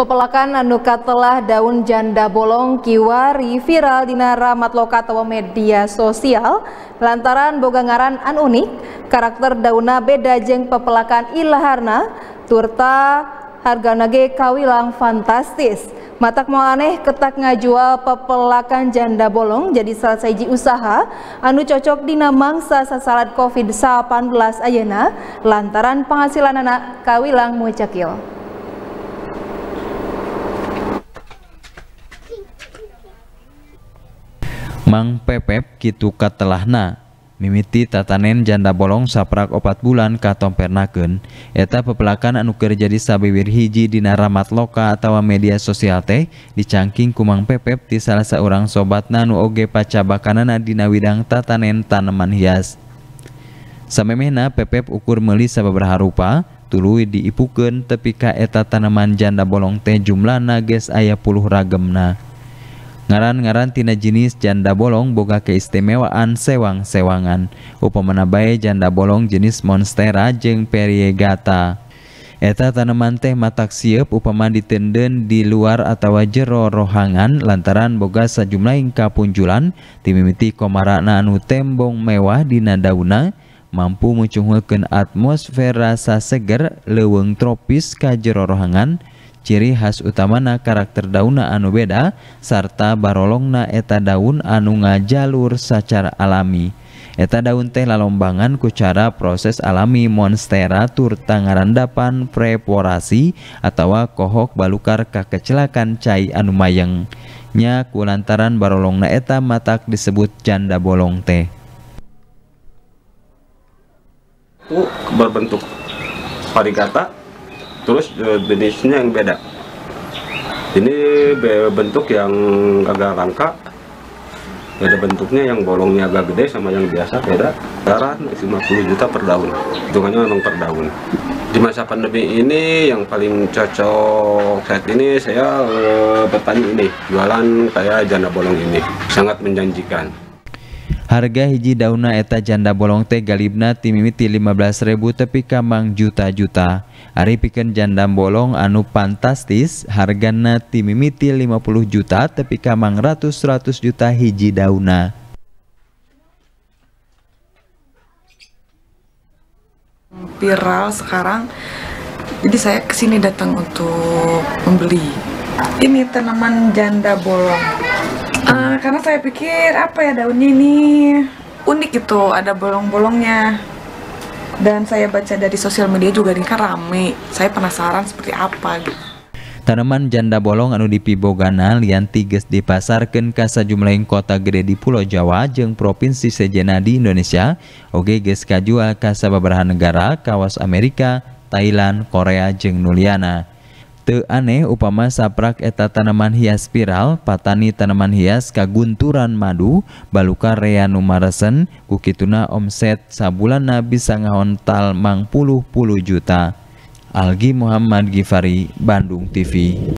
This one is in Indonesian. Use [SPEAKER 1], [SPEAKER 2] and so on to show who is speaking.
[SPEAKER 1] Pepelakan nuka telah daun janda bolong kiwari viral di naramat loka atau media sosial lantaran boga ngaran an unik karakter dauna beda jeng pepelakan ilaharna turta harga nage kawilang fantastis matak mau aneh ketak ngajual pepelakan janda bolong jadi salah saji usaha anu cocok dinamang mangsa covid 19 ayana lantaran penghasilan anak kawilang mucakil.
[SPEAKER 2] pepep ki kat telah na. Nimiti tatanen janda bolong saprak opat bulan katompernaken. Eta pepelakananukir jadi sabewir hijji dina ramat loka atau media sosial teh didicagking kumang pepep di salah seorang sobat na nuoge paccakananadina Widang tatanen tanaman hias. Sammemen na pepep ukur melisa beberapa rupa, tulu diipken tepi ka eta tanaman janda bolong teh jumlah nages aya puluh ragagemna. ngarantina jenis janda bolong boga keistimewaan sewang sewangan, upa menabai janda bolong jenis monstera jeng Peryegata. Eeta tanaman teh matak siup upaman dit tenden di luar attawa jero rohangan lantaran boga sajumlahingngkapunjulan timiti kommara naan hu tembong mewah diuna mampu mucgulken atmosfer rasaseger leweng tropis kaj jero rohangan, ciri khas utamana karakter dauna anu beda sarta barolongna eta daun anu ngajalur secara alami eta daun teh lalombangan ku cara proses alami monstera tur tangarandapan preporasi atau kohok balukar kakecelakan cai anu mayeng nya kulantaran barolongna eta matak disebut janda bolong teh
[SPEAKER 3] berbentuk parigata terus jenisnya eh, yang beda ini bentuk yang agak langka ada bentuknya yang bolongnya agak gede sama yang biasa beda darah 50 juta per daun hitungannya memang per daun di masa pandemi ini yang paling cocok saat ini saya petani eh, ini jualan kayak janda bolong ini sangat menjanjikan
[SPEAKER 2] harga hiji dauna eta janda bolong teh galibna timimiti 15.000 tepi kamang juta-juta Ari piken janda bolong anu fantastis hargana timimiti 50 juta tepi kamang ratus-ratus juta hiji dauna
[SPEAKER 1] viral sekarang jadi saya kesini datang untuk membeli ini tanaman janda bolong uh, karena saya pikir apa ya daunnya ini unik gitu ada bolong-bolongnya dan saya baca dari sosial media juga ini kan rame saya penasaran seperti apa gitu
[SPEAKER 2] Tanaman janda bolong anu dipibogana lian tiges dipasarkan ke sejumlah kota gede di Pulau Jawa Jeng, provinsi sejena di Indonesia oke geus kajual ke beberapa negara kawas Amerika, Thailand, Korea Jeng, Nuliana. Te aneh upama saprak eta tanaman hias spiral, patani tanaman hias kagunturan madu, baluka rea numaresen, kukituna omset sabulana bisa ngahontal mang puluh puluh juta. Algi Muhammad Gifari, Bandung TV